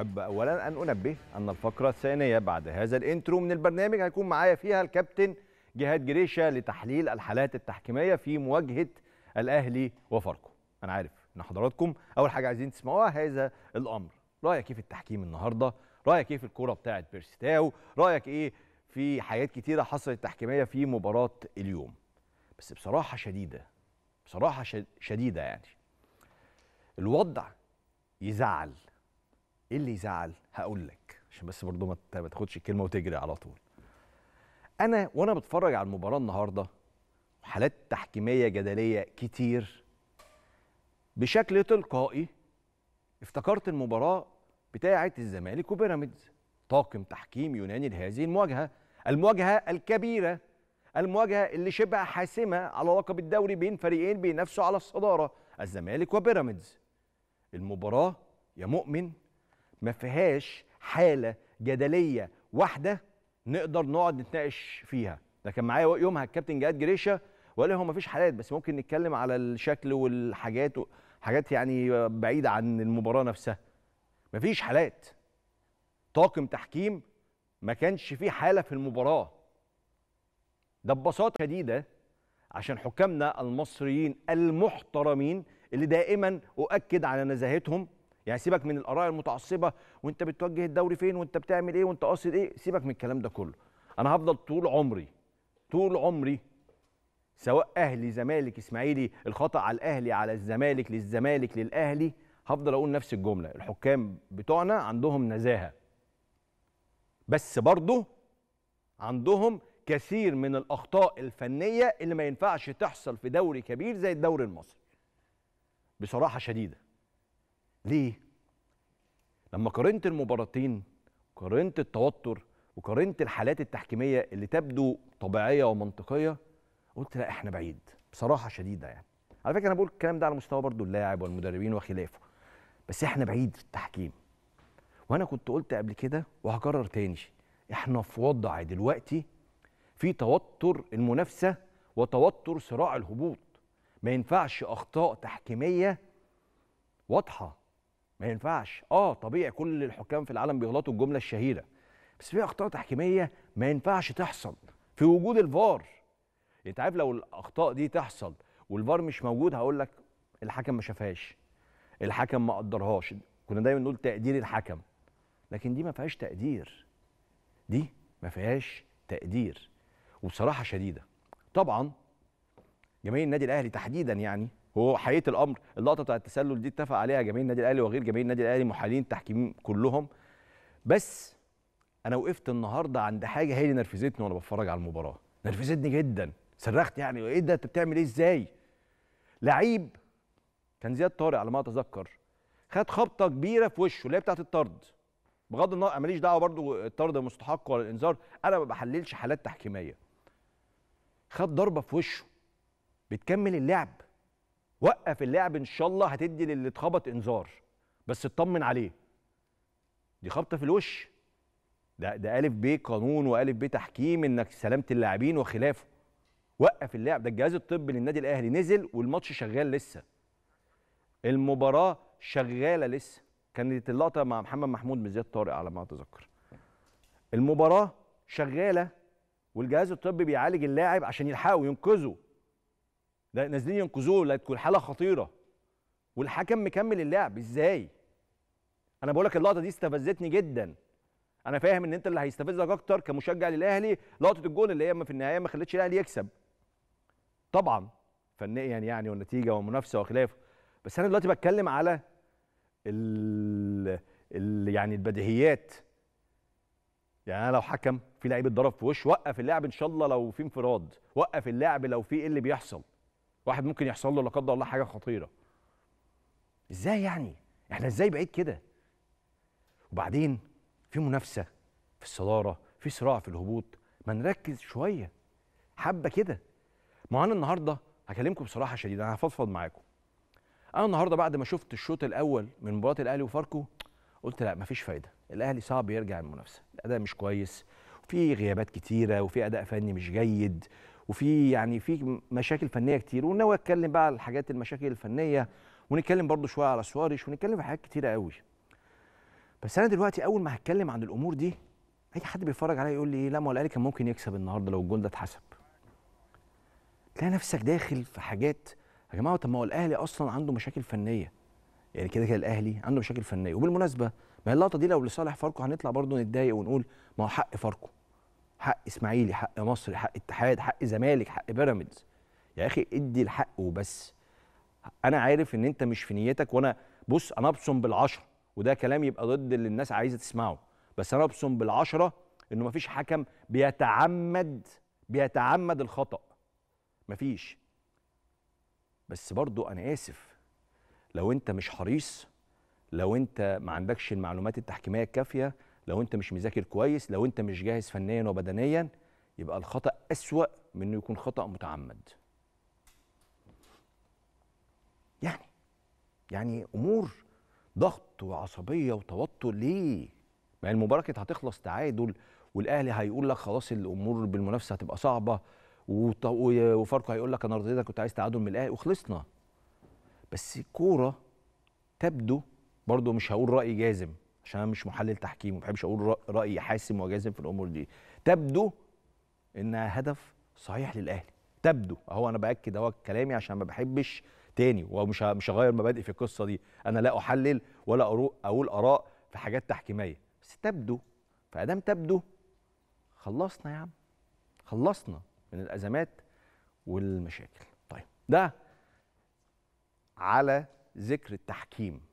أحب أولا أن أنبه أن الفقرة الثانية بعد هذا الإنترو من البرنامج هيكون معايا فيها الكابتن جهاد جريشة لتحليل الحالات التحكيمية في مواجهة الأهلي وفاركو أنا عارف أن حضراتكم أول حاجة عايزين تسمعوها هذا الأمر رأيك إيه في التحكيم النهاردة رأيك إيه في الكوره بتاعة بيرستاو رأيك إيه في حاجات كتيرة حصلت تحكيمية في مباراة اليوم بس بصراحة شديدة بصراحة شديدة يعني الوضع يزعل ايه اللي يزعل هقول لك عشان بس برضو ما تاخدش الكلمه وتجري على طول انا وانا بتفرج على المباراه النهارده حالات تحكيميه جدليه كتير بشكل تلقائي افتكرت المباراه بتاعه الزمالك وبيراميدز طاقم تحكيم يوناني لهذه المواجهه المواجهه الكبيره المواجهه اللي شبه حاسمه على لقب الدوري بين فريقين بينافسوا على الصداره الزمالك وبيراميدز المباراه يا مؤمن ما فيهاش حاله جدليه واحده نقدر نقعد نتناقش فيها ده كان معايا يومها الكابتن جهاد جريشه وقال لي هو ما فيش حالات بس ممكن نتكلم على الشكل والحاجات حاجات يعني بعيده عن المباراه نفسها ما فيش حالات طاقم تحكيم ما كانش فيه حاله في المباراه ده ببساطه شديده عشان حكامنا المصريين المحترمين اللي دائما اؤكد على نزاهتهم يعني سيبك من الاراء المتعصبه وانت بتوجه الدوري فين وانت بتعمل ايه وانت قاصد ايه سيبك من الكلام ده كله انا هفضل طول عمري طول عمري سواء اهلي زمالك اسماعيلي الخطا على الاهلي على الزمالك للزمالك للاهلي هفضل اقول نفس الجمله الحكام بتوعنا عندهم نزاهه بس برضه عندهم كثير من الاخطاء الفنيه اللي ما ينفعش تحصل في دوري كبير زي الدوري المصري بصراحه شديده ليه؟ لما قارنت المباراتين قارنت التوتر وقارنت الحالات التحكيميه اللي تبدو طبيعيه ومنطقيه قلت لا احنا بعيد بصراحه شديده يعني على فكره انا بقول الكلام ده على مستوى برضو اللاعب والمدربين وخلافه بس احنا بعيد في التحكيم وانا كنت قلت قبل كده وهكرر تاني احنا في وضع دلوقتي في توتر المنافسه وتوتر صراع الهبوط ما ينفعش اخطاء تحكيميه واضحه ما ينفعش اه طبيعي كل الحكام في العالم بيغلطوا الجمله الشهيره بس في اخطاء تحكيميه ما ينفعش تحصل في وجود الفار يعني انت عارف لو الاخطاء دي تحصل والفار مش موجود هقول لك الحكم ما شافهاش الحكم ما قدرهاش كنا دايما نقول تقدير الحكم لكن دي ما فيهاش تقدير دي ما فيهاش تقدير وبصراحه شديده طبعا جماهير النادي الاهلي تحديدا يعني هو حقيقه الامر اللقطه بتاعت التسلل دي اتفق عليها جماهير النادي الاهلي وغير جماهير النادي الاهلي محللين التحكيم كلهم بس انا وقفت النهارده عند حاجه هي اللي نرفزتني وانا بتفرج على المباراه نرفزتني جدا صرخت يعني ايه ده انت بتعمل ايه ازاي لعيب كان زياد طارق على ما اتذكر خد خبطه كبيره في وشه اللي هي بتاعت الطرد بغض النظر ماليش دعوه برضو الطرد مستحق ولا الانذار انا ما بحللش حالات تحكيميه خد ضربه في وشه بتكمل اللعب وقف اللعب ان شاء الله هتدي للي اتخبط انذار بس اطمن عليه دي خبطه في الوش ده ده الف ب قانون والف ب تحكيم انك سلامه اللاعبين وخلافه وقف اللعب ده الجهاز الطبي للنادي الاهلي نزل والماتش شغال لسه المباراه شغاله لسه كانت اللقطه مع محمد محمود من زياد طارق على ما اتذكر المباراه شغاله والجهاز الطبي بيعالج اللاعب عشان يلحقه ينقذه ده نازلين ينقذوه لا تكون حاله خطيره والحكم مكمل اللعب ازاي انا بقول لك اللقطه دي استفزتني جدا انا فاهم ان انت اللي هيستفزك اكتر كمشجع للاهلي لقطه الجون اللي هي في النهايه ما خلتش الاهلي يكسب طبعا فنيا يعني والنتيجه والمنافسه وخلافه بس انا دلوقتي بتكلم على ال... ال... يعني البديهيات يعني انا لو حكم في لعيب اتضرب في وشه وقف اللعب ان شاء الله لو في انفراد وقف اللعب لو في ايه اللي بيحصل واحد ممكن يحصل له لا قدر الله حاجه خطيره ازاي يعني احنا ازاي بعيد كده وبعدين في منافسه في الصداره في صراع في الهبوط ما نركز شويه حبه كده ما انا النهارده هكلمكم بصراحه شديده انا هفضفض معاكم انا النهارده بعد ما شفت الشوط الاول من مباراه الاهلي وفاركو قلت لا مفيش فايده الاهلي صعب يرجع المنافسه الاداء مش كويس في غيابات كتيره وفي اداء فني مش جيد وفي يعني في مشاكل فنيه كتير وناوي اتكلم بقى على الحاجات المشاكل الفنيه ونتكلم برضو شويه على سواريش ونتكلم في حاجات كتيره قوي بس انا دلوقتي اول ما هتكلم عن الامور دي اي حد بيتفرج عليا يقول لي إيه؟ لا ما هو الاهلي كان ممكن يكسب النهارده لو الجول ده اتحسب تلاقي نفسك داخل في حاجات يا جماعه طب ما هو الاهلي اصلا عنده مشاكل فنيه يعني كده كده الاهلي عنده مشاكل فنيه وبالمناسبه ما هي اللقطه دي لو لصالح فاركو هنطلع برضو نتضايق ونقول ما هو حق فاركو حق اسماعيلي حق مصري حق اتحاد حق زمالك حق بيراميدز يا اخي ادي الحق وبس انا عارف ان انت مش في نيتك وانا بص انا ابصم بالعشره وده كلام يبقى ضد اللي الناس عايزه تسمعه بس انا ابصم بالعشره انه مفيش حكم بيتعمد بيتعمد الخطا مفيش بس برضو انا اسف لو انت مش حريص لو انت ما عندكش المعلومات التحكيميه الكافيه لو انت مش مذاكر كويس لو انت مش جاهز فنيا وبدنيا يبقى الخطا اسوا من انه يكون خطا متعمد يعني يعني امور ضغط وعصبيه وتوتر ليه مع المباراه كانت هتخلص تعادل والاهلي هيقول لك خلاص الامور بالمنافسه هتبقى صعبه وفاركو هيقول لك انا رضيتك كنت عايز تعادل من الاهلي وخلصنا بس الكوره تبدو برضو مش هقول راي جازم عشان انا مش محلل تحكيم ما بحبش اقول رايي حاسم وجازم في الامور دي تبدو انها هدف صحيح للاهلي تبدو اهو انا باكد اهو كلامي عشان ما بحبش تاني ومش مش هغير مبادئي في القصه دي انا لا احلل ولا اقول اراء في حاجات تحكيميه بس تبدو فادام تبدو خلصنا يا عم خلصنا من الازمات والمشاكل طيب ده على ذكر التحكيم